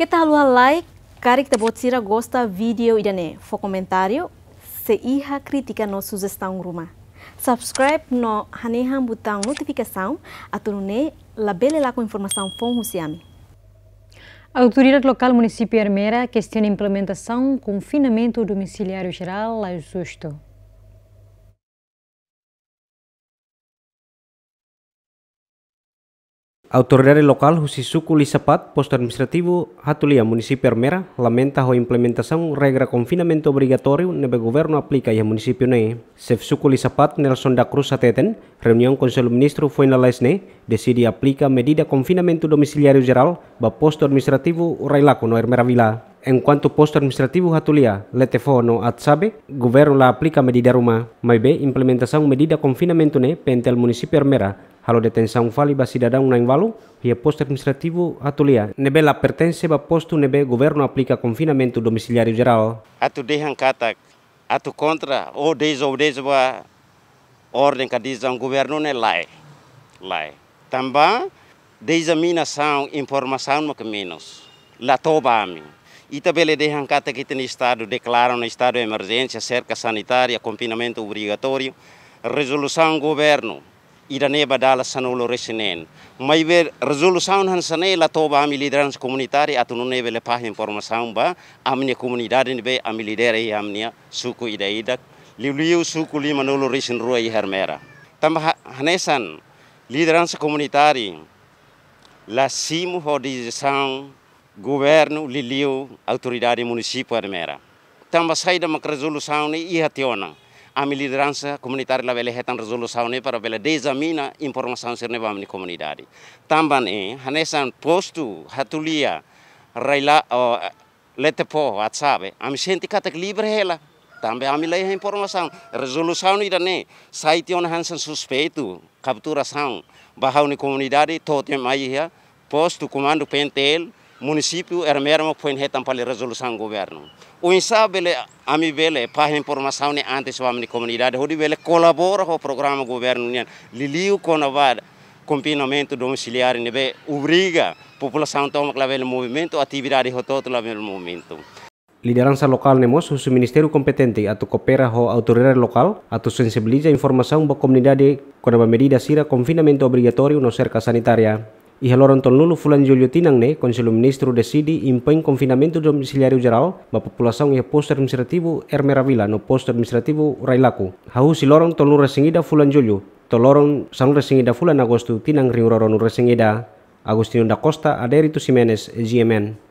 Que tal o like, kari kita bot sira gosta vídeo idane. Fo comentário, se iha crítica no sugestão ruma. Subscribe no haneham botão notificação, atunune labele lá com informação fon husiami. A autoridade local município Hermera questiona a implementação confinamento domiciliário geral a justo. Autoridade lokal Husi Sukulisapat, posto administrativo Hatulia, município Armera, lamenta a implementação regra confinamento obrigatório nebe governo aplica a município ne. Sukulisapat Suculi Sapat, Nelson da Cruz Ateten, reunião com o ministro foi na Lesne, decide aplica medida confinamento domiciliario geral ba posto administrativo Railaco no Armera Vila. Enquanto posto administrativo Hatulia, Letefono Atsabe, governo la aplica medida Roma. Maibe implementação medida confinamento ne pentel município Armera, Halo detenção válido cidadão na invalo e é posto administrativo atulia. Nebe la pertence ba posto nebe governo aplica confinamento domiciliário geral. Atu dehan katak, atu contra ou oh, desobedece ba ordem que diz o governo né lá. Lá. Também desaminação informação no menos. Lá toba mim. E também ele dejan kata que tem estado declaram no estado de emergência, cerca sanitária, confinamento obrigatório, resolução governo irane badala sanolo resinen mai be sana, han sane la toba ami komunitari atu atunune be le paz informação ba amne comunidade be ami lidere amnia suku ida ida liuliu suku lima nolo resin rua i hermera tamba hanesan liderança komunitari la simo rodização governo liliu autoridade município hermera Tambah saida mak resolução ni ihationa a mi liderança comunitária la vele hetan resolução ne para vele desamina informação ser neva mi comunidade. Tamban e hanesan postu hatulia raila o lete po atsabe. A mi senti kata libre hela. Tambe a mi lei informação resolução ida ne site on hansan suspeito captura sang bahau ni comunidade tote mai ya postu comando pentel. município era mesmo foi retam para a resolução do governo. O insabele é, mim bele é, para é, informação de antes minha comunidade hodi bele colabora com o programa governo nian liliu conavad confinamento domiciliar nebe obriga população tomar o movimento atividade hotot o movimento. Liderança local nemos o ministério competente atau coopera ho autoridade local atau sensibiliza informação ba comunidade quando a medida sira confinamento obrigatório no cerca sanitária. Julio tinang ne, Konsulum Ministro Sidi impõe confinamento domiciliário geral ma população e poster administrativo Ermeravila no poster administrativo Railaku. Hau si tol nulu resengida fulanjolio, tolorong sang resengida fulan agosto tinang ringroro nu resengida. Agustino da Costa, Aderito Ximenez, GMN.